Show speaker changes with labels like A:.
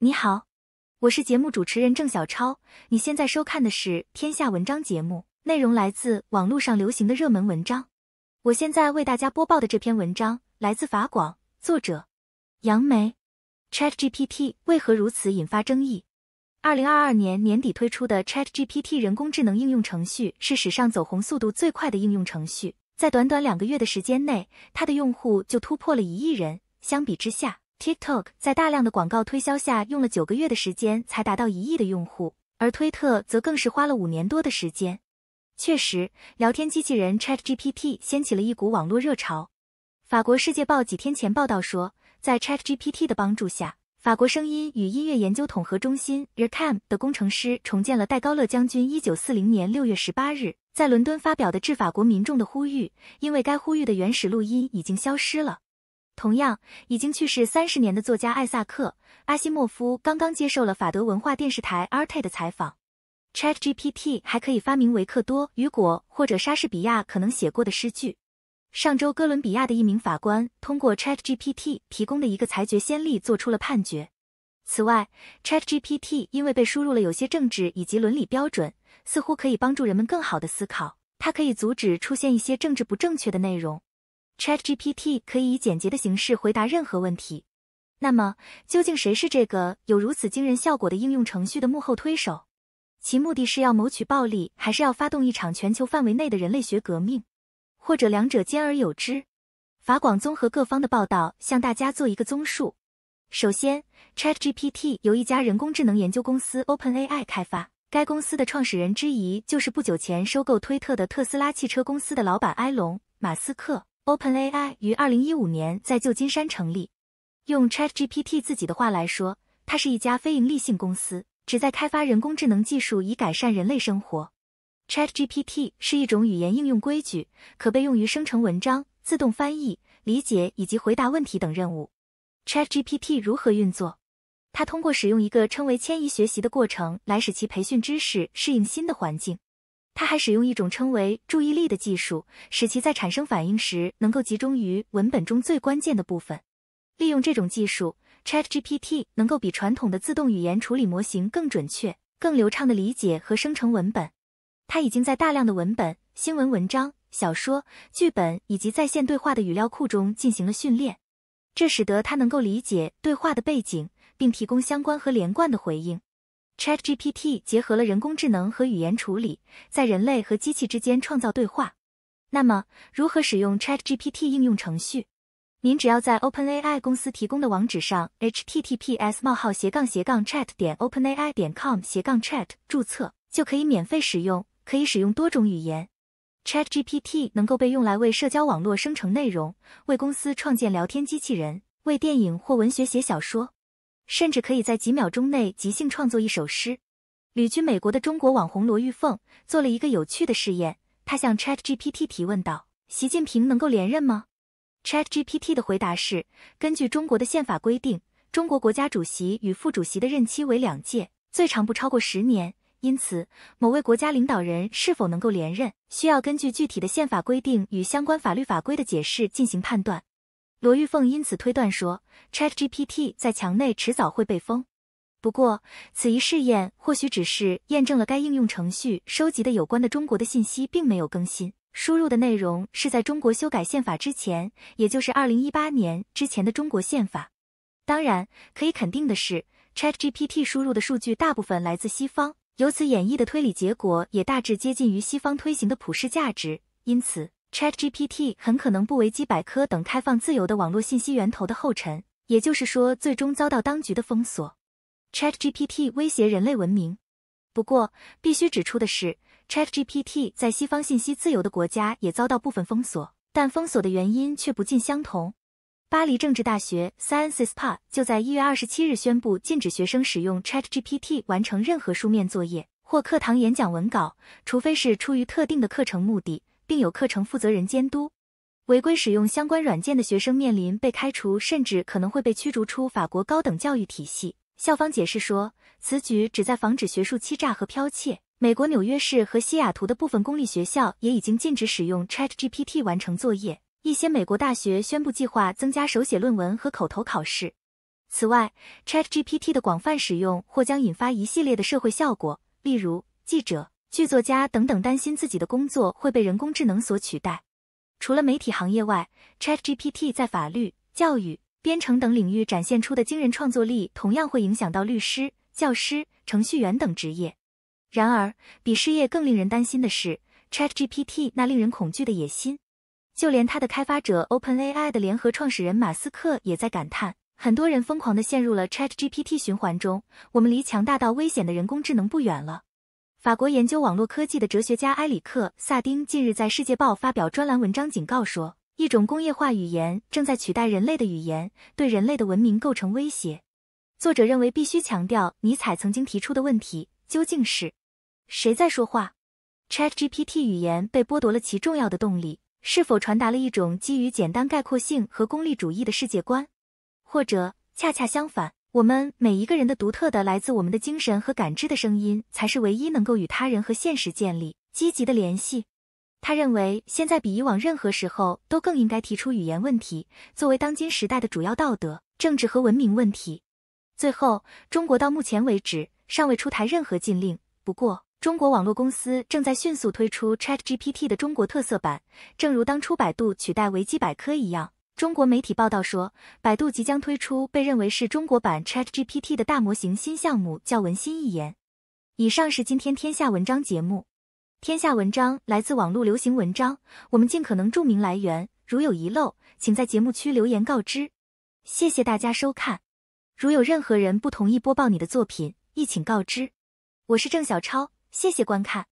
A: 你好，我是节目主持人郑小超。你现在收看的是《天下文章》节目，内容来自网络上流行的热门文章。我现在为大家播报的这篇文章来自法广，作者杨梅。ChatGPT 为何如此引发争议？二零二二年年底推出的 ChatGPT 人工智能应用程序是史上走红速度最快的应用程序，在短短两个月的时间内，它的用户就突破了一亿人。相比之下，TikTok 在大量的广告推销下，用了九个月的时间才达到一亿的用户，而推特则更是花了五年多的时间。确实，聊天机器人 ChatGPT 掀起了一股网络热潮。法国《世界报》几天前报道说，在 ChatGPT 的帮助下，法国声音与音乐研究统合中心 ReCAM 的工程师重建了戴高乐将军1940年6月18日在伦敦发表的致法国民众的呼吁，因为该呼吁的原始录音已经消失了。同样，已经去世三十年的作家艾萨克·阿西莫夫刚刚接受了法德文化电视台 Arte 的采访。ChatGPT 还可以发明维克多·雨果或者莎士比亚可能写过的诗句。上周，哥伦比亚的一名法官通过 ChatGPT 提供的一个裁决先例做出了判决。此外，ChatGPT 因为被输入了有些政治以及伦理标准，似乎可以帮助人们更好的思考，它可以阻止出现一些政治不正确的内容。ChatGPT 可以以简洁的形式回答任何问题。那么，究竟谁是这个有如此惊人效果的应用程序的幕后推手？其目的是要谋取暴利，还是要发动一场全球范围内的人类学革命，或者两者兼而有之？法广综合各方的报道，向大家做一个综述。首先，ChatGPT 由一家人工智能研究公司 OpenAI 开发，该公司的创始人之一就是不久前收购推特的特斯拉汽车公司的老板埃隆·马斯克。OpenAI 于二零一五年在旧金山成立。用 ChatGPT 自己的话来说，它是一家非营利性公司，旨在开发人工智能技术以改善人类生活。ChatGPT 是一种语言应用规矩，可被用于生成文章、自动翻译、理解以及回答问题等任务。ChatGPT 如何运作？它通过使用一个称为迁移学习的过程来使其培训知识适应新的环境。它还使用一种称为注意力的技术，使其在产生反应时能够集中于文本中最关键的部分。利用这种技术，ChatGPT 能够比传统的自动语言处理模型更准确、更流畅地理解和生成文本。它已经在大量的文本、新闻文章、小说、剧本以及在线对话的语料库中进行了训练，这使得它能够理解对话的背景，并提供相关和连贯的回应。ChatGPT 结合了人工智能和语言处理，在人类和机器之间创造对话。那么，如何使用 ChatGPT 应用程序？您只要在 OpenAI 公司提供的网址上 （https://chat.openai.com/chat） 冒号斜斜杠杠点斜杠注册，就可以免费使用，可以使用多种语言。ChatGPT 能够被用来为社交网络生成内容，为公司创建聊天机器人，为电影或文学写小说。甚至可以在几秒钟内即兴创作一首诗。旅居美国的中国网红罗玉凤做了一个有趣的试验，她向 ChatGPT 提问道：“习近平能够连任吗？” ChatGPT 的回答是：根据中国的宪法规定，中国国家主席与副主席的任期为两届，最长不超过十年，因此某位国家领导人是否能够连任，需要根据具体的宪法规定与相关法律法规的解释进行判断。罗玉凤因此推断说，ChatGPT 在墙内迟早会被封。不过，此一试验或许只是验证了该应用程序收集的有关的中国的信息并没有更新。输入的内容是在中国修改宪法之前，也就是二零一八年之前的中国宪法。当然，可以肯定的是，ChatGPT 输入的数据大部分来自西方，由此演绎的推理结果也大致接近于西方推行的普世价值。因此，ChatGPT 很可能不维基百科等开放自由的网络信息源头的后尘，也就是说，最终遭到当局的封锁。ChatGPT 威胁人类文明。不过，必须指出的是，ChatGPT 在西方信息自由的国家也遭到部分封锁，但封锁的原因却不尽相同。巴黎政治大学 Sciences p a 就在一月二十七日宣布，禁止学生使用 ChatGPT 完成任何书面作业或课堂演讲文稿，除非是出于特定的课程目的。并有课程负责人监督，违规使用相关软件的学生面临被开除，甚至可能会被驱逐出法国高等教育体系。校方解释说，此举旨在防止学术欺诈和剽窃。美国纽约市和西雅图的部分公立学校也已经禁止使用 ChatGPT 完成作业。一些美国大学宣布计划增加手写论文和口头考试。此外，ChatGPT 的广泛使用或将引发一系列的社会效果，例如记者。剧作家等等担心自己的工作会被人工智能所取代。除了媒体行业外，ChatGPT 在法律、教育、编程等领域展现出的惊人创作力，同样会影响到律师、教师、程序员等职业。然而，比失业更令人担心的是 ChatGPT 那令人恐惧的野心。就连它的开发者 OpenAI 的联合创始人马斯克也在感叹：很多人疯狂地陷入了 ChatGPT 循环中，我们离强大到危险的人工智能不远了。法国研究网络科技的哲学家埃里克·萨丁近日在《世界报》发表专栏文章，警告说，一种工业化语言正在取代人类的语言，对人类的文明构成威胁。作者认为，必须强调尼采曾经提出的问题：究竟是谁在说话？ChatGPT 语言被剥夺了其重要的动力，是否传达了一种基于简单概括性和功利主义的世界观？或者，恰恰相反？我们每一个人的独特的来自我们的精神和感知的声音，才是唯一能够与他人和现实建立积极的联系。他认为，现在比以往任何时候都更应该提出语言问题，作为当今时代的主要道德、政治和文明问题。最后，中国到目前为止尚未出台任何禁令，不过中国网络公司正在迅速推出 ChatGPT 的中国特色版，正如当初百度取代维基百科一样。中国媒体报道说，百度即将推出被认为是中国版 Chat GPT 的大模型新项目，叫文心一言。以上是今天《天下文章》节目，《天下文章》来自网络流行文章，我们尽可能注明来源，如有遗漏，请在节目区留言告知。谢谢大家收看。如有任何人不同意播报你的作品，亦请告知。我是郑小超，谢谢观看。